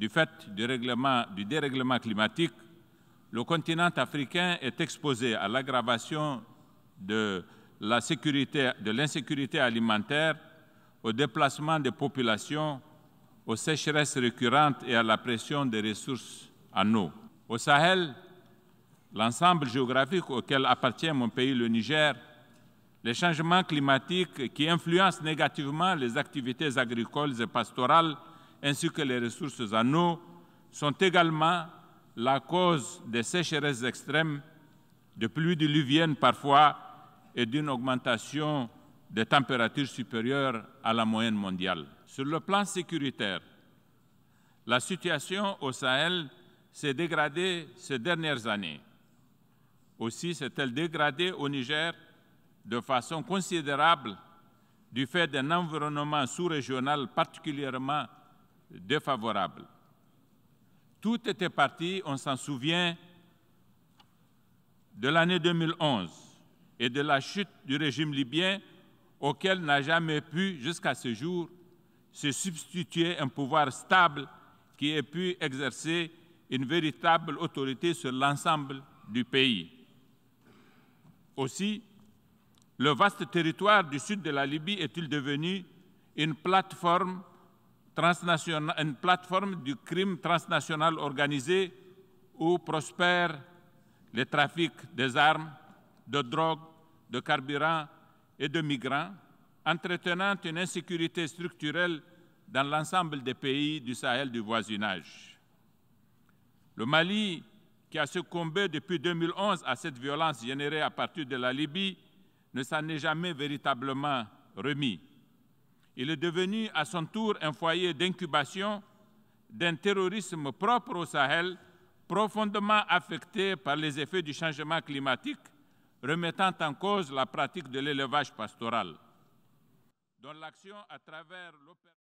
du fait du, dérèglement climatique, le continent africain est exposé à l'aggravation de l'insécurité alimentaire, au déplacement des populations, aux sécheresses récurrentes et à la pression des ressources en eau. Au Sahel, l'ensemble géographique auquel appartient mon pays, le Niger, les changements climatiques qui influencent négativement les activités agricoles et pastorales ainsi que les ressources en eau sont également la cause des sécheresses extrêmes, de pluies diluviennes parfois et d'une augmentation des températures supérieures à la moyenne mondiale. Sur le plan sécuritaire, la situation au Sahel s'est dégradée ces dernières années. Aussi s'est-elle dégradée au Niger de façon considérable du fait d'un environnement sous-régional particulièrement défavorable. Tout était parti, on s'en souvient, de l'année 2011 et de la chute du régime libyen auquel n'a jamais pu, jusqu'à ce jour, se substituer un pouvoir stable qui ait pu exercer une véritable autorité sur l'ensemble du pays. Aussi, le vaste territoire du sud de la Libye est-il devenu une plateforme une plateforme du crime transnational organisé où prospèrent les trafics des armes, de drogue, de carburant et de migrants, entretenant une insécurité structurelle dans l'ensemble des pays du Sahel du voisinage. Le Mali, qui a succombé depuis 2011 à cette violence générée à partir de la Libye, ne s'en est jamais véritablement remis il est devenu à son tour un foyer d'incubation d'un terrorisme propre au Sahel, profondément affecté par les effets du changement climatique, remettant en cause la pratique de l'élevage pastoral, l'action à travers